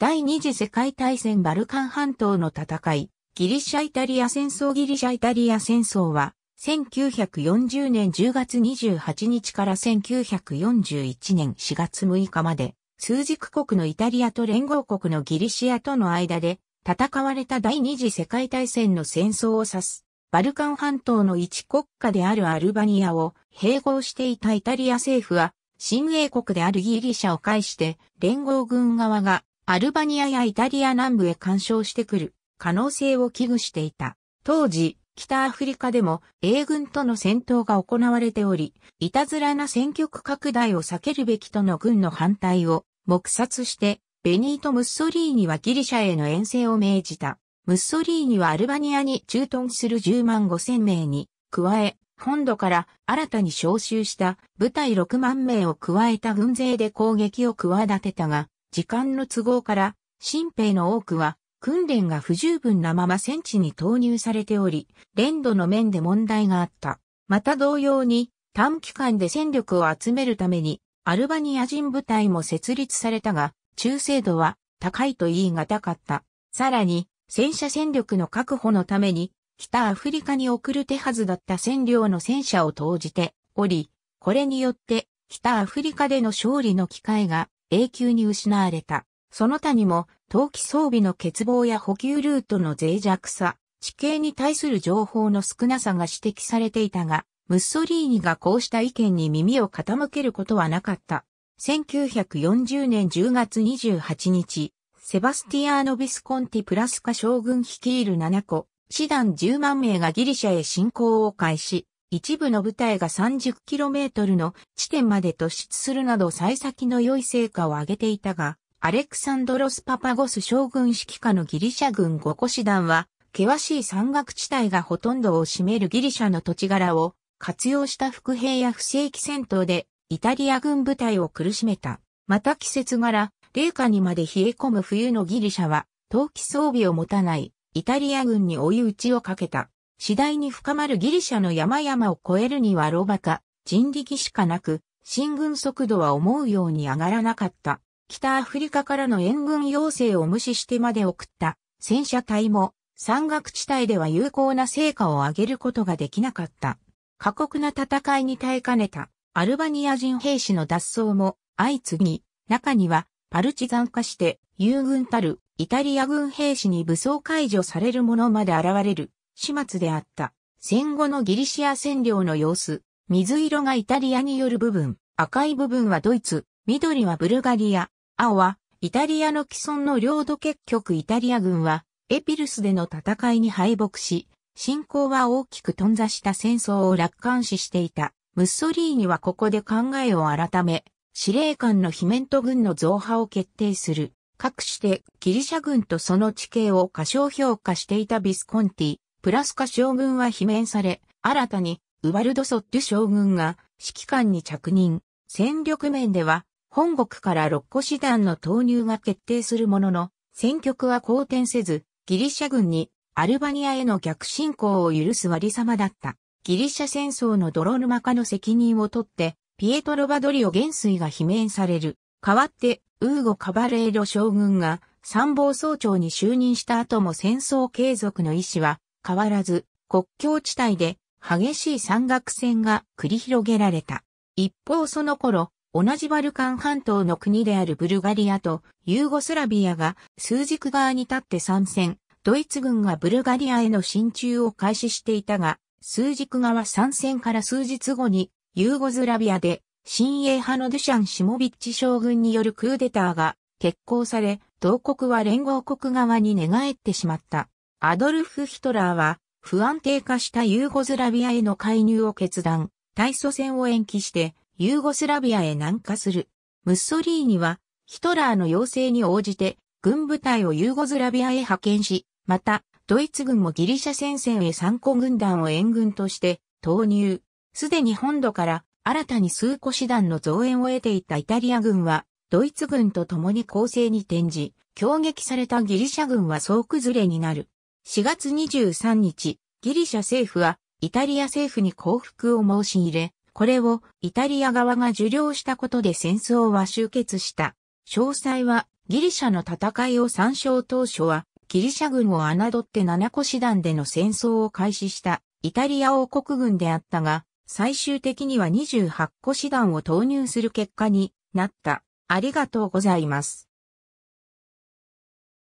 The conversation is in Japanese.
第二次世界大戦バルカン半島の戦い、ギリシャ・イタリア戦争ギリシャ・イタリア戦争は、1940年10月28日から1941年4月6日まで、数軸国のイタリアと連合国のギリシアとの間で、戦われた第二次世界大戦の戦争を指す、バルカン半島の一国家であるアルバニアを併合していたイタリア政府は、新英国であるギリシャを介して、連合軍側がアルバニアやイタリア南部へ干渉してくる可能性を危惧していた。当時、北アフリカでも英軍との戦闘が行われており、いたずらな戦局拡大を避けるべきとの軍の反対を黙殺して、ベニート・ムッソリーニはギリシャへの遠征を命じた。ムッソリーニはアルバニアに駐屯する10万5千名に加え、本土から新たに招集した部隊6万名を加えた軍勢で攻撃を企てたが、時間の都合から、新兵の多くは、訓練が不十分なまま戦地に投入されており、連度の面で問題があった。また同様に、短期間で戦力を集めるために、アルバニア人部隊も設立されたが、中精度は高いと言い難かった。さらに、戦車戦力の確保のために、北アフリカに送る手はずだった占領の戦車を投じており、これによって北アフリカでの勝利の機会が永久に失われた。その他にも、冬季装備の欠乏や補給ルートの脆弱さ、地形に対する情報の少なさが指摘されていたが、ムッソリーニがこうした意見に耳を傾けることはなかった。1940年10月28日、セバスティアーノ・ビスコンティ・プラスカ将軍率いる7個、師団10万名がギリシャへ侵攻を開始、一部の部隊が 30km の地点まで突出するなど幸先の良い成果を上げていたが、アレクサンドロス・パパゴス将軍指揮下のギリシャ軍五個師団は、険しい山岳地帯がほとんどを占めるギリシャの土地柄を活用した伏兵や不正規戦闘でイタリア軍部隊を苦しめた。また季節柄、冷夏にまで冷え込む冬のギリシャは、冬季装備を持たないイタリア軍に追い打ちをかけた。次第に深まるギリシャの山々を越えるにはロバか人力しかなく、進軍速度は思うように上がらなかった。北アフリカからの援軍要請を無視してまで送った戦車隊も山岳地帯では有効な成果を上げることができなかった。過酷な戦いに耐えかねたアルバニア人兵士の脱走も相次ぎ、中にはパルチザン化して友軍たるイタリア軍兵士に武装解除される者まで現れる始末であった。戦後のギリシア占領の様子、水色がイタリアによる部分、赤い部分はドイツ、緑はブルガリア、青はイタリアの既存の領土結局イタリア軍はエピルスでの戦いに敗北し、侵攻は大きく頓挫した戦争を楽観視していた。ムッソリーニはここで考えを改め、司令官のヒメント軍の増派を決定する。各してギリシャ軍とその地形を過小評価していたビスコンティ、プラスカ将軍は罷免され、新たに、ウバルド・ソッド将軍が指揮官に着任。戦力面では、本国から6個師団の投入が決定するものの、戦局は好転せず、ギリシャ軍にアルバニアへの逆進行を許す割様だった。ギリシャ戦争の泥沼化の責任を取って、ピエトロ・バドリオ元帥が罷免される。代わって、ウーゴ・カバレーロ将軍が参謀総長に就任した後も戦争継続の意思は変わらず、国境地帯で激しい山岳戦が繰り広げられた。一方その頃、同じバルカン半島の国であるブルガリアとユーゴスラビアが数軸側に立って参戦。ドイツ軍がブルガリアへの進駐を開始していたが、数軸側参戦から数日後にユーゴスラビアで新鋭派のドゥシャン・シモビッチ将軍によるクーデターが決行され、同国は連合国側に寝返ってしまった。アドルフ・ヒトラーは、不安定化したユーゴスラビアへの介入を決断、対祖戦を延期して、ユーゴスラビアへ南下する。ムッソリーニは、ヒトラーの要請に応じて、軍部隊をユーゴスラビアへ派遣し、また、ドイツ軍もギリシャ戦線へ参考軍団を援軍として投入。すでに本土から新たに数個師団の増援を得ていたイタリア軍は、ドイツ軍と共に攻勢に転じ、強撃されたギリシャ軍は総崩れになる。4月23日、ギリシャ政府はイタリア政府に降伏を申し入れ、これをイタリア側が受領したことで戦争は終結した。詳細はギリシャの戦いを参照当初はギリシャ軍を侮って7個師団での戦争を開始したイタリア王国軍であったが、最終的には28個師団を投入する結果になった。ありがとうございます。